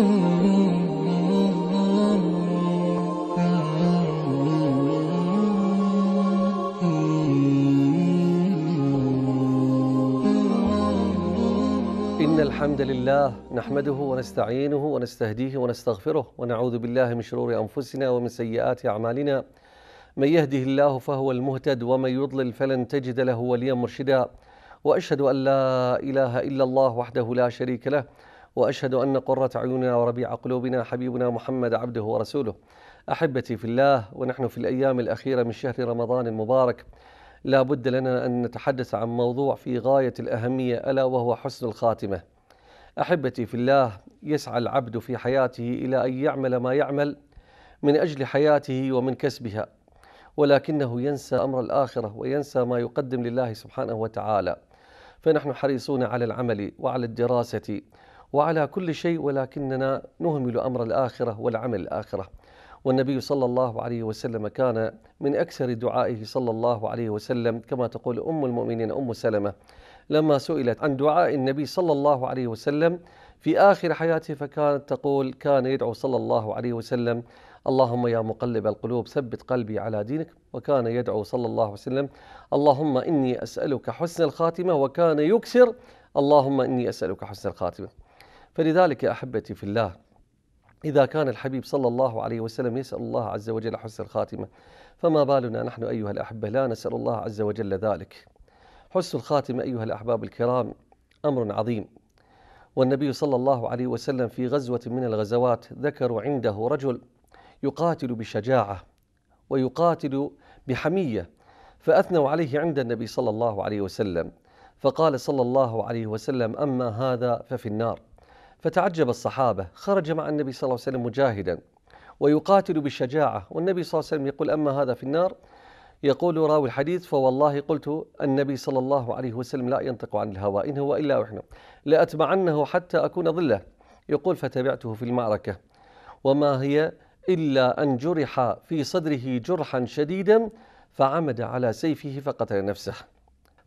إن الحمد لله نحمده ونستعينه ونستهديه ونستغفره ونعوذ بالله من شرور أنفسنا ومن سيئات أعمالنا من يهده الله فهو المهتد ومن يضلل فلن تجد له وليا مرشدا وأشهد أن لا إله إلا الله وحده لا شريك له وأشهد أن قرة عيوننا وربيع قلوبنا حبيبنا محمد عبده ورسوله أحبتي في الله ونحن في الأيام الأخيرة من شهر رمضان المبارك لا بد لنا أن نتحدث عن موضوع في غاية الأهمية ألا وهو حسن الخاتمة أحبتي في الله يسعى العبد في حياته إلى أن يعمل ما يعمل من أجل حياته ومن كسبها ولكنه ينسى أمر الآخرة وينسى ما يقدم لله سبحانه وتعالى فنحن حريصون على العمل وعلى الدراسة وعلى كل شيء ولكننا نهمل امر الاخره والعمل الاخره. والنبي صلى الله عليه وسلم كان من اكثر دعائه صلى الله عليه وسلم كما تقول ام المؤمنين ام سلمه لما سئلت عن دعاء النبي صلى الله عليه وسلم في آخر حياته فكانت تقول كان يدعو صلى الله عليه وسلم اللهم يا مقلب القلوب ثبت قلبي على دينك وكان يدعو صلى الله عليه وسلم اللهم إني أسألك حسن الخاتمة وكان يكسر اللهم إني أسألك حسن الخاتمة فلذلك يا احبتي في الله اذا كان الحبيب صلى الله عليه وسلم يسال الله عز وجل حسن الخاتمه فما بالنا نحن ايها الاحبه لا نسال الله عز وجل ذلك. حسن الخاتمه ايها الاحباب الكرام امر عظيم. والنبي صلى الله عليه وسلم في غزوه من الغزوات ذكروا عنده رجل يقاتل بشجاعه ويقاتل بحميه فاثنوا عليه عند النبي صلى الله عليه وسلم فقال صلى الله عليه وسلم اما هذا ففي النار فتعجب الصحابة خرج مع النبي صلى الله عليه وسلم مجاهدا ويقاتل بشجاعة والنبي صلى الله عليه وسلم يقول أما هذا في النار يقول راوي الحديث فوالله قلت النبي صلى الله عليه وسلم لا ينطق عن الهوى إن هو إلا وحنا لأتبعنه حتى أكون ظله يقول فتبعته في المعركة وما هي إلا أن جرح في صدره جرحا شديدا فعمد على سيفه فقتل نفسه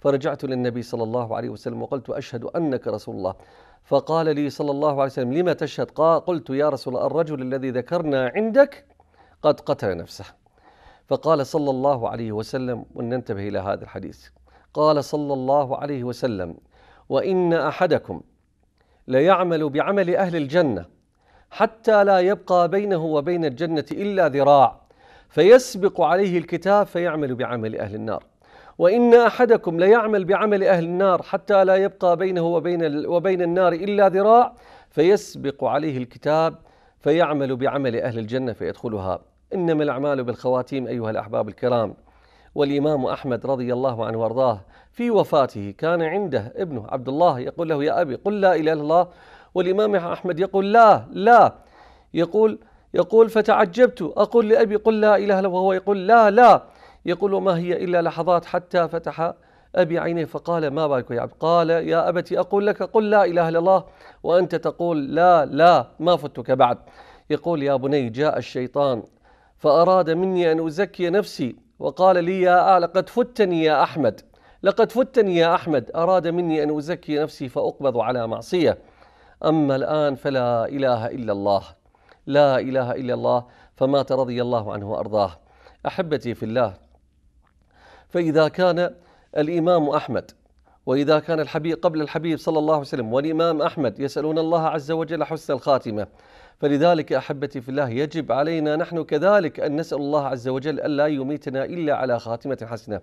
فرجعت للنبي صلى الله عليه وسلم وقلت أشهد أنك رسول الله فقال لي صلى الله عليه وسلم لما تشهد قال قلت يا رسول الله الرجل الذي ذكرنا عندك قد قتل نفسه فقال صلى الله عليه وسلم وننتبه إلى هذا الحديث قال صلى الله عليه وسلم وإن أحدكم ليعمل بعمل أهل الجنة حتى لا يبقى بينه وبين الجنة إلا ذراع فيسبق عليه الكتاب فيعمل بعمل أهل النار وإن أحدكم ليعمل بعمل أهل النار حتى لا يبقى بينه وبين, وبين النار إلا ذراع فيسبق عليه الكتاب فيعمل بعمل أهل الجنة فيدخلها إنما الأعمال بالخواتيم أيها الأحباب الكرام والإمام أحمد رضي الله عنه وأرضاه في وفاته كان عنده ابنه عبد الله يقول له يا أبي قل لا إله إلا الله والإمام أحمد يقول لا لا يقول يقول فتعجبت أقول لأبي قل لا إله إلا الله وهو يقول لا لا يقول وما هي إلا لحظات حتى فتح أبي عينيه فقال ما بالك يا عبد قال يا أبتي أقول لك قل لا إله إلا الله وأنت تقول لا لا ما فتك بعد يقول يا بني جاء الشيطان فأراد مني أن أزكي نفسي وقال لي يا آه لقد فتني يا أحمد لقد فتني يا أحمد أراد مني أن أزكي نفسي فأقبض على معصية أما الآن فلا إله إلا الله لا إله إلا الله فمات رضي الله عنه وأرضاه أحبتي في الله فإذا كان الإمام أحمد وإذا كان الحبيب قبل الحبيب صلى الله عليه وسلم والإمام أحمد يسألون الله عز وجل حسن الخاتمة فلذلك أحبتي في الله يجب علينا نحن كذلك أن نسأل الله عز وجل ألا يميتنا إلا على خاتمة حسنة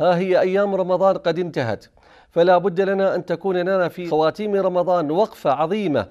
ها هي أيام رمضان قد انتهت فلا بد لنا أن تكون لنا في خواتيم رمضان وقفة عظيمة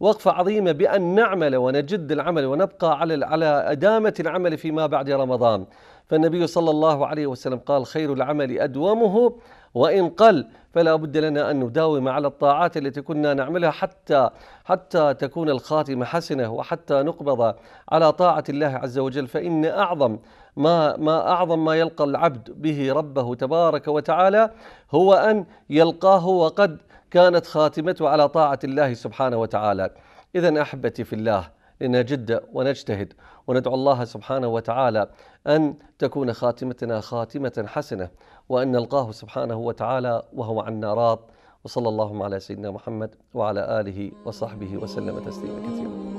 وقفة عظيمة بأن نعمل ونجد العمل ونبقى على على إدامة العمل فيما بعد رمضان فالنبي صلى الله عليه وسلم قال خير العمل أدومه وإن قل فلا بد لنا أن نداوم على الطاعات التي كنا نعملها حتى حتى تكون الخاتمة حسنة وحتى نقبض على طاعة الله عز وجل فإن أعظم ما ما أعظم ما يلقى العبد به ربه تبارك وتعالى هو أن يلقاه وقد كانت خاتمته على طاعة الله سبحانه وتعالى إذا أحبتي في الله لنجد ونجتهد وندعو الله سبحانه وتعالى أن تكون خاتمتنا خاتمة حسنة وأن نلقاه سبحانه وتعالى وهو عنا راض وصلى اللهم على سيدنا محمد وعلى آله وصحبه وسلم تسليما كثيرا